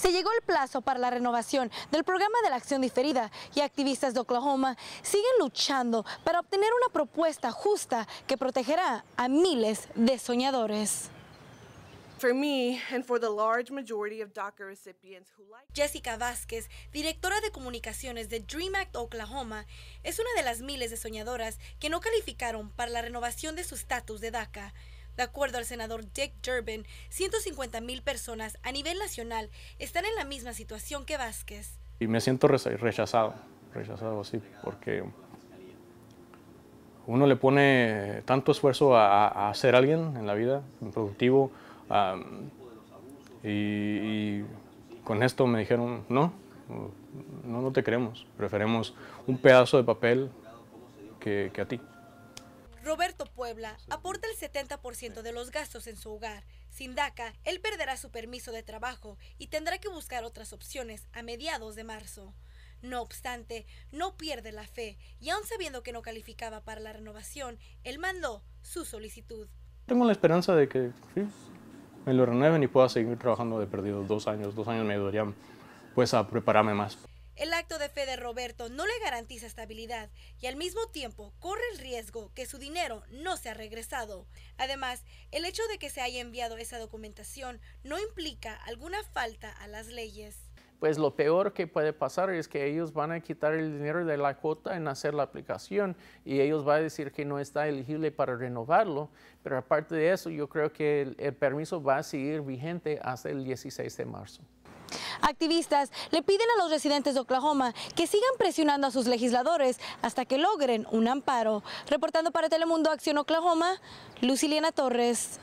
Se llegó el plazo para la renovación del programa de la acción diferida y activistas de Oklahoma siguen luchando para obtener una propuesta justa que protegerá a miles de soñadores. Jessica Vázquez, directora de comunicaciones de Dream Act Oklahoma, es una de las miles de soñadoras que no calificaron para la renovación de su estatus de DACA. De acuerdo al senador Dick Durbin, 150 mil personas a nivel nacional están en la misma situación que Vázquez. Y me siento rechazado, rechazado así, porque uno le pone tanto esfuerzo a, ser alguien en la vida, productivo, y, con esto me dijeron, no, no, no te queremos, preferemos un pedazo de papel que a ti. Roberto Puebla aporta el 70% de los gastos en su hogar. Sin DACA, él perderá su permiso de trabajo y tendrá que buscar otras opciones a mediados de marzo. No obstante, no pierde la fe y aun sabiendo que no calificaba para la renovación, él mandó su solicitud. Tengo la esperanza de que me lo renueven y pueda seguir trabajando de perdido dos años. Dos años me ayudarían pues a prepararme más. Roberto no le garantiza estabilidad y al mismo tiempo corre el riesgo que su dinero no sea regresado. Además, el hecho de que se haya enviado esa documentación no implica alguna falta a las leyes pues lo peor que puede pasar es que ellos van a quitar el dinero de la cuota en hacer la aplicación y ellos van a decir que no está elegible para renovarlo, pero aparte de eso yo creo que el, el permiso va a seguir vigente hasta el 16 de marzo. Activistas le piden a los residentes de Oklahoma que sigan presionando a sus legisladores hasta que logren un amparo. Reportando para Telemundo Acción Oklahoma, Luciliana Torres.